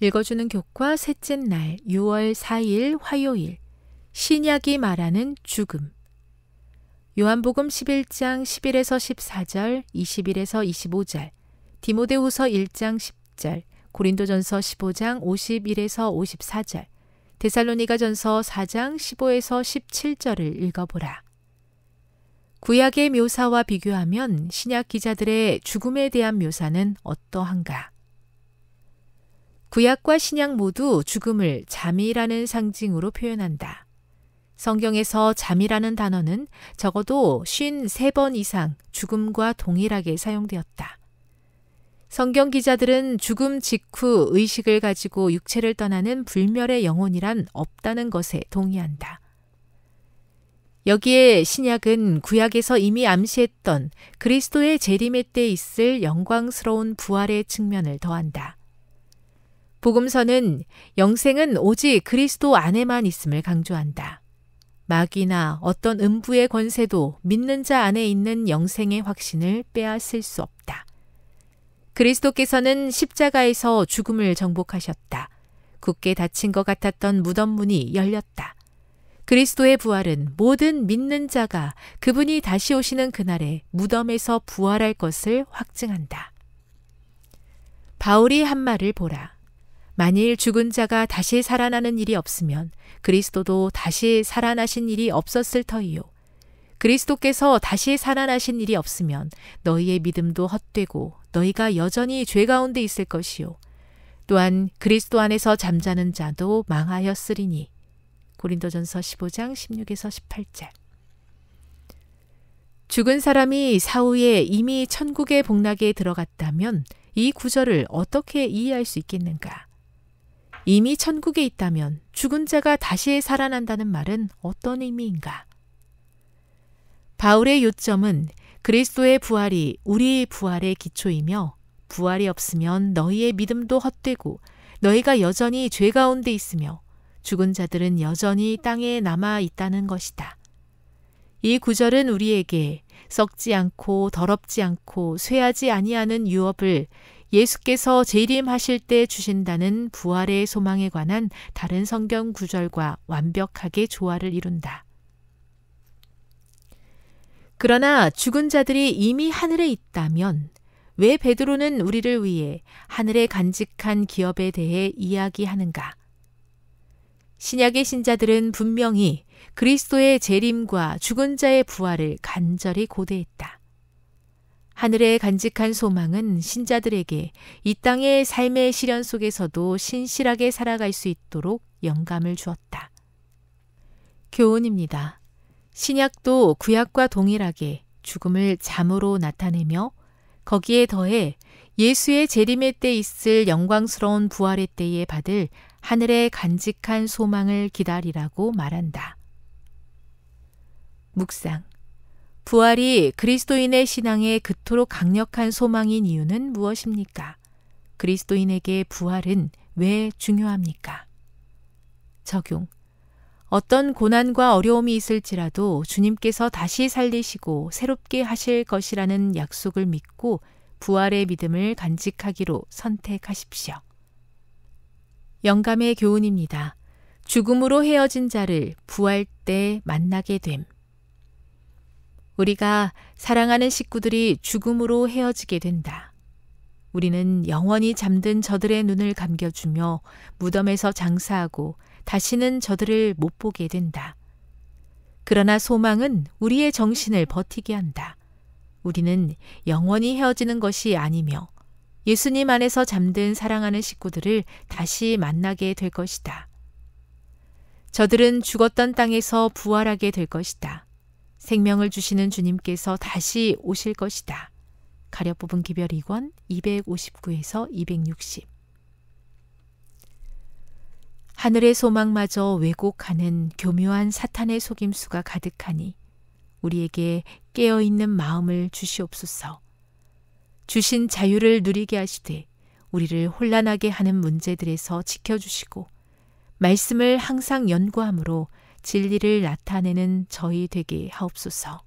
읽어주는 교과 셋째 날 6월 4일 화요일 신약이 말하는 죽음 요한복음 11장 11에서 14절, 21에서 25절, 디모데후서 1장 10절, 고린도전서 15장 51에서 54절, 데살로니가전서 4장 15에서 17절을 읽어보라. 구약의 묘사와 비교하면 신약 기자들의 죽음에 대한 묘사는 어떠한가? 구약과 신약 모두 죽음을 잠이라는 상징으로 표현한다. 성경에서 잠이라는 단어는 적어도 53번 이상 죽음과 동일하게 사용되었다. 성경 기자들은 죽음 직후 의식을 가지고 육체를 떠나는 불멸의 영혼이란 없다는 것에 동의한다. 여기에 신약은 구약에서 이미 암시했던 그리스도의 재림의 때 있을 영광스러운 부활의 측면을 더한다. 복음서는 영생은 오직 그리스도 안에만 있음을 강조한다. 마귀나 어떤 음부의 권세도 믿는 자 안에 있는 영생의 확신을 빼앗을 수 없다. 그리스도께서는 십자가에서 죽음을 정복하셨다. 굳게 닫힌 것 같았던 무덤 문이 열렸다. 그리스도의 부활은 모든 믿는 자가 그분이 다시 오시는 그날에 무덤에서 부활할 것을 확증한다. 바울이 한 말을 보라. 만일 죽은 자가 다시 살아나는 일이 없으면 그리스도도 다시 살아나신 일이 없었을 터이요. 그리스도께서 다시 살아나신 일이 없으면 너희의 믿음도 헛되고 너희가 여전히 죄 가운데 있을 것이요. 또한 그리스도 안에서 잠자는 자도 망하였으리니. 고린도전서 15장 16에서 18절. 죽은 사람이 사후에 이미 천국의 복락에 들어갔다면 이 구절을 어떻게 이해할 수 있겠는가? 이미 천국에 있다면 죽은 자가 다시 살아난다는 말은 어떤 의미인가? 바울의 요점은 그리스도의 부활이 우리의 부활의 기초이며 부활이 없으면 너희의 믿음도 헛되고 너희가 여전히 죄 가운데 있으며 죽은 자들은 여전히 땅에 남아 있다는 것이다. 이 구절은 우리에게 썩지 않고 더럽지 않고 쇠하지 아니하는 유업을 예수께서 재림하실 때 주신다는 부활의 소망에 관한 다른 성경 구절과 완벽하게 조화를 이룬다. 그러나 죽은 자들이 이미 하늘에 있다면 왜 베드로는 우리를 위해 하늘에 간직한 기업에 대해 이야기하는가? 신약의 신자들은 분명히 그리스도의 재림과 죽은 자의 부활을 간절히 고대했다. 하늘에 간직한 소망은 신자들에게 이 땅의 삶의 시련 속에서도 신실하게 살아갈 수 있도록 영감을 주었다. 교훈입니다. 신약도 구약과 동일하게 죽음을 잠으로 나타내며 거기에 더해 예수의 재림의 때 있을 영광스러운 부활의 때에 받을 하늘의 간직한 소망을 기다리라고 말한다. 묵상 부활이 그리스도인의 신앙에 그토록 강력한 소망인 이유는 무엇입니까? 그리스도인에게 부활은 왜 중요합니까? 적용. 어떤 고난과 어려움이 있을지라도 주님께서 다시 살리시고 새롭게 하실 것이라는 약속을 믿고 부활의 믿음을 간직하기로 선택하십시오. 영감의 교훈입니다. 죽음으로 헤어진 자를 부활 때 만나게 됨. 우리가 사랑하는 식구들이 죽음으로 헤어지게 된다. 우리는 영원히 잠든 저들의 눈을 감겨주며 무덤에서 장사하고 다시는 저들을 못 보게 된다. 그러나 소망은 우리의 정신을 버티게 한다. 우리는 영원히 헤어지는 것이 아니며 예수님 안에서 잠든 사랑하는 식구들을 다시 만나게 될 것이다. 저들은 죽었던 땅에서 부활하게 될 것이다. 생명을 주시는 주님께서 다시 오실 것이다. 가려 뽑은 기별 2권 259에서 260 하늘의 소망마저 왜곡하는 교묘한 사탄의 속임수가 가득하니 우리에게 깨어있는 마음을 주시옵소서. 주신 자유를 누리게 하시되 우리를 혼란하게 하는 문제들에서 지켜주시고 말씀을 항상 연구함으로 진리를 나타내는 저희 되게 하옵소서.